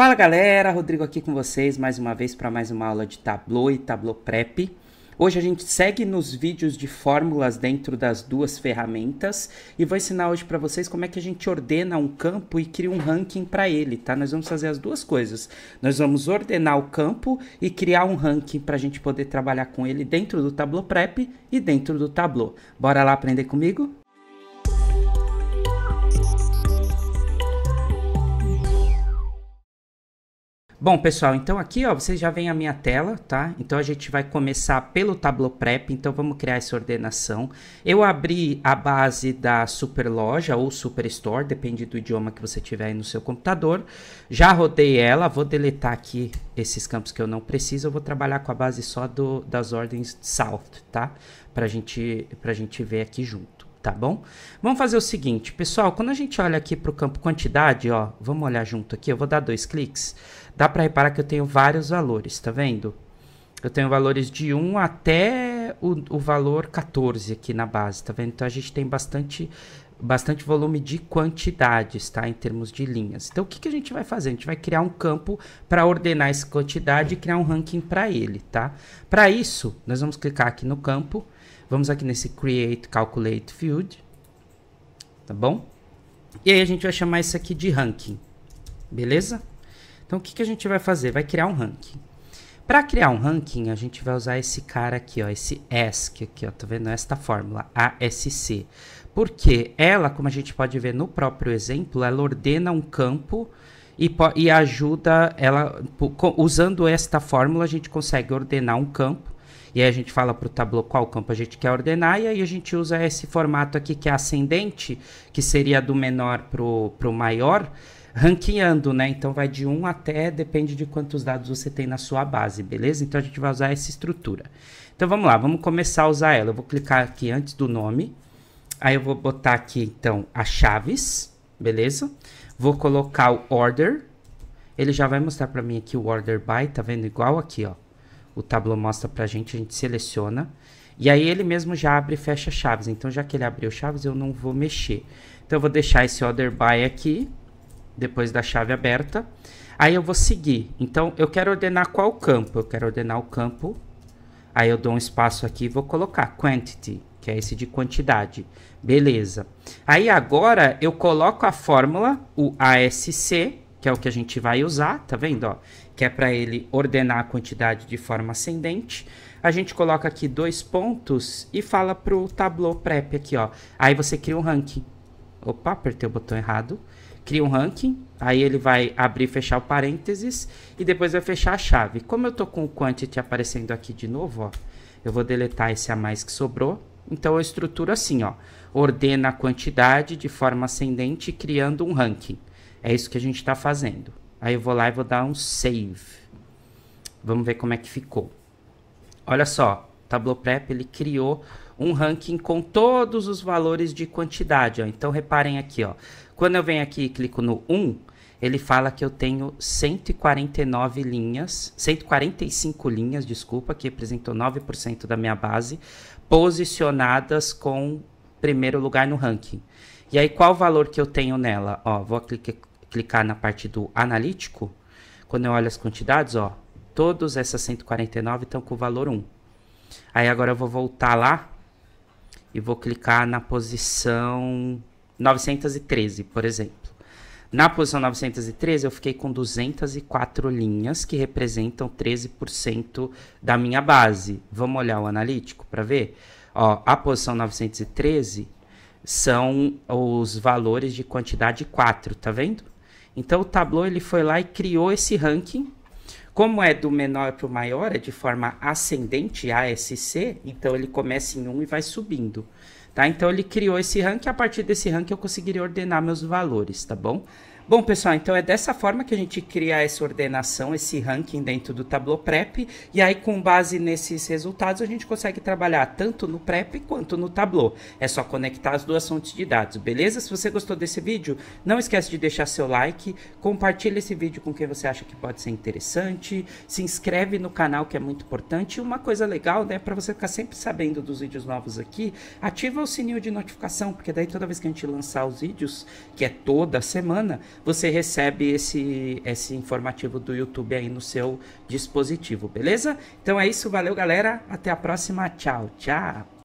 Fala galera, Rodrigo aqui com vocês mais uma vez para mais uma aula de Tableau e Tableau Prep. Hoje a gente segue nos vídeos de fórmulas dentro das duas ferramentas e vou ensinar hoje para vocês como é que a gente ordena um campo e cria um ranking para ele, tá? Nós vamos fazer as duas coisas. Nós vamos ordenar o campo e criar um ranking para a gente poder trabalhar com ele dentro do Tableau Prep e dentro do Tableau. Bora lá aprender comigo? Bom, pessoal, então aqui, ó, vocês já veem a minha tela, tá? Então a gente vai começar pelo Tableau Prep, então vamos criar essa ordenação. Eu abri a base da Superloja ou Superstore, depende do idioma que você tiver aí no seu computador. Já rodei ela, vou deletar aqui esses campos que eu não preciso, eu vou trabalhar com a base só do, das ordens South, tá? Pra gente, pra gente ver aqui junto tá bom? Vamos fazer o seguinte, pessoal, quando a gente olha aqui para o campo quantidade, ó, vamos olhar junto aqui, eu vou dar dois cliques, dá para reparar que eu tenho vários valores, tá vendo? Eu tenho valores de 1 até o, o valor 14 aqui na base, tá vendo? Então a gente tem bastante bastante volume de quantidades, tá? Em termos de linhas. Então, o que, que a gente vai fazer? A gente vai criar um campo para ordenar essa quantidade e criar um ranking para ele, tá? Para isso, nós vamos clicar aqui no campo, vamos aqui nesse Create Calculate Field, tá bom? E aí a gente vai chamar isso aqui de ranking, beleza? Então, o que, que a gente vai fazer? Vai criar um ranking. Para criar um ranking, a gente vai usar esse cara aqui, ó, esse ASC aqui, ó, tá vendo esta fórmula, ASC. Porque ela, como a gente pode ver no próprio exemplo, ela ordena um campo e, e ajuda ela usando esta fórmula, a gente consegue ordenar um campo e aí a gente fala para o Tableau qual campo a gente quer ordenar, e aí a gente usa esse formato aqui que é ascendente, que seria do menor para o maior, ranqueando, né? Então vai de 1 até, depende de quantos dados você tem na sua base, beleza? Então a gente vai usar essa estrutura. Então vamos lá, vamos começar a usar ela. Eu vou clicar aqui antes do nome. Aí eu vou botar aqui, então, as chaves, beleza? Vou colocar o order. Ele já vai mostrar para mim aqui o order by, tá vendo? Igual aqui, ó. O tablo mostra pra gente, a gente seleciona. E aí ele mesmo já abre e fecha chaves. Então, já que ele abriu chaves, eu não vou mexer. Então, eu vou deixar esse order by aqui depois da chave aberta. Aí eu vou seguir. Então, eu quero ordenar qual campo? Eu quero ordenar o campo. Aí eu dou um espaço aqui e vou colocar quantity, que é esse de quantidade. Beleza. Aí agora eu coloco a fórmula, o ASC, que é o que a gente vai usar, tá vendo? Ó, que é para ele ordenar a quantidade de forma ascendente. A gente coloca aqui dois pontos e fala para o Tableau Prep aqui, ó. Aí você cria um ranking. Opa, apertei o botão errado cria um ranking, aí ele vai abrir e fechar o parênteses e depois vai fechar a chave. Como eu tô com o quantity aparecendo aqui de novo, ó, eu vou deletar esse a mais que sobrou. Então eu estruturo assim, ó, ordena a quantidade de forma ascendente criando um ranking. É isso que a gente está fazendo. Aí eu vou lá e vou dar um save. Vamos ver como é que ficou. Olha só, Tableau Prep ele criou um ranking com todos os valores de quantidade. Ó. Então reparem aqui, ó. quando eu venho aqui e clico no 1, ele fala que eu tenho 149 linhas, 145 linhas, desculpa, que representou 9% da minha base, posicionadas com primeiro lugar no ranking. E aí qual o valor que eu tenho nela? Ó, vou clicar, clicar na parte do analítico. Quando eu olho as quantidades, ó, todas essas 149 estão com o valor 1. Aí agora eu vou voltar lá e vou clicar na posição 913, por exemplo. Na posição 913, eu fiquei com 204 linhas que representam 13% da minha base. Vamos olhar o analítico para ver? Ó, a posição 913 são os valores de quantidade 4, tá vendo? Então o Tableau ele foi lá e criou esse ranking como é do menor para o maior, é de forma ascendente, ASC, então ele começa em 1 um e vai subindo. Tá? Então ele criou esse rank e a partir desse rank eu conseguiria ordenar meus valores, tá bom? Bom, pessoal, então é dessa forma que a gente cria essa ordenação, esse ranking dentro do Tableau Prep, e aí com base nesses resultados a gente consegue trabalhar tanto no Prep quanto no Tableau. É só conectar as duas fontes de dados, beleza? Se você gostou desse vídeo, não esquece de deixar seu like, compartilha esse vídeo com quem você acha que pode ser interessante, se inscreve no canal que é muito importante, e uma coisa legal, né, para você ficar sempre sabendo dos vídeos novos aqui, ativa o sininho de notificação, porque daí toda vez que a gente lançar os vídeos, que é toda semana, você recebe esse, esse informativo do YouTube aí no seu dispositivo, beleza? Então é isso, valeu galera, até a próxima, tchau, tchau!